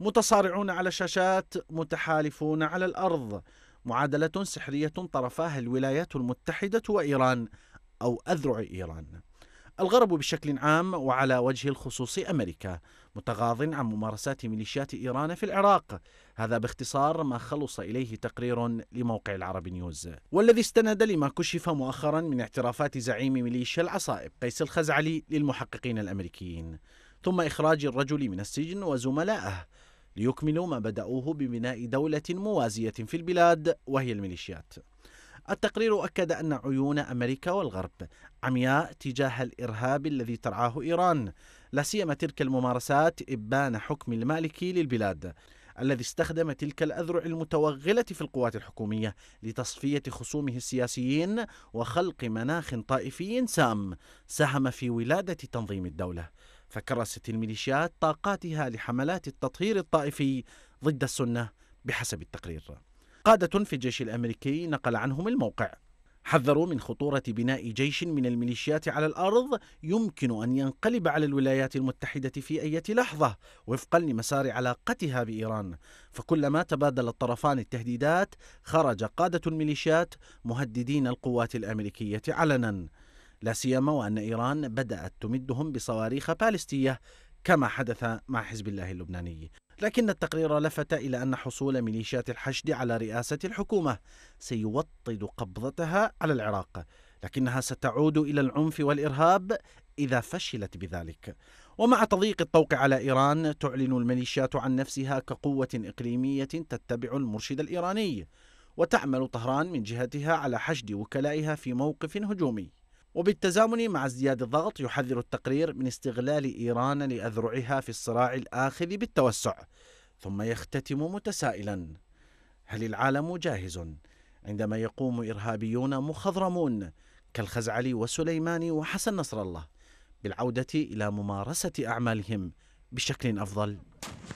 متصارعون على شاشات متحالفون على الأرض معادلة سحرية طرفاها الولايات المتحدة وإيران أو أذرع إيران الغرب بشكل عام وعلى وجه الخصوص أمريكا متغاض عن ممارسات ميليشيات إيران في العراق هذا باختصار ما خلص إليه تقرير لموقع العرب نيوز والذي استند لما كشف مؤخرا من اعترافات زعيم ميليشيا العصائب قيس الخزعلي للمحققين الأمريكيين ثم إخراج الرجل من السجن وزملائه ليكملوا ما بدأوه ببناء دولة موازية في البلاد وهي الميليشيات التقرير أكد أن عيون أمريكا والغرب عمياء تجاه الإرهاب الذي ترعاه إيران لا سيما تلك الممارسات إبان حكم المالكي للبلاد الذي استخدم تلك الأذرع المتوغلة في القوات الحكومية لتصفية خصومه السياسيين وخلق مناخ طائفي سام ساهم في ولادة تنظيم الدولة فكرست الميليشيات طاقاتها لحملات التطهير الطائفي ضد السنة بحسب التقرير قادة في الجيش الأمريكي نقل عنهم الموقع حذروا من خطورة بناء جيش من الميليشيات على الأرض يمكن أن ينقلب على الولايات المتحدة في أي لحظة وفقا لمسار علاقتها بإيران فكلما تبادل الطرفان التهديدات خرج قادة الميليشيات مهددين القوات الأمريكية علنا لا سيما وأن إيران بدأت تمدهم بصواريخ بالستية كما حدث مع حزب الله اللبناني لكن التقرير لفت إلى أن حصول ميليشيات الحشد على رئاسة الحكومة سيوطد قبضتها على العراق لكنها ستعود إلى العنف والإرهاب إذا فشلت بذلك ومع تضييق الطوق على إيران تعلن الميليشيات عن نفسها كقوة إقليمية تتبع المرشد الإيراني وتعمل طهران من جهتها على حشد وكلائها في موقف هجومي وبالتزامن مع ازدياد الضغط يحذر التقرير من استغلال ايران لاذرعها في الصراع الاخذ بالتوسع ثم يختتم متسائلا هل العالم جاهز عندما يقوم ارهابيون مخضرمون كالخزعلي وسليماني وحسن نصر الله بالعوده الى ممارسه اعمالهم بشكل افضل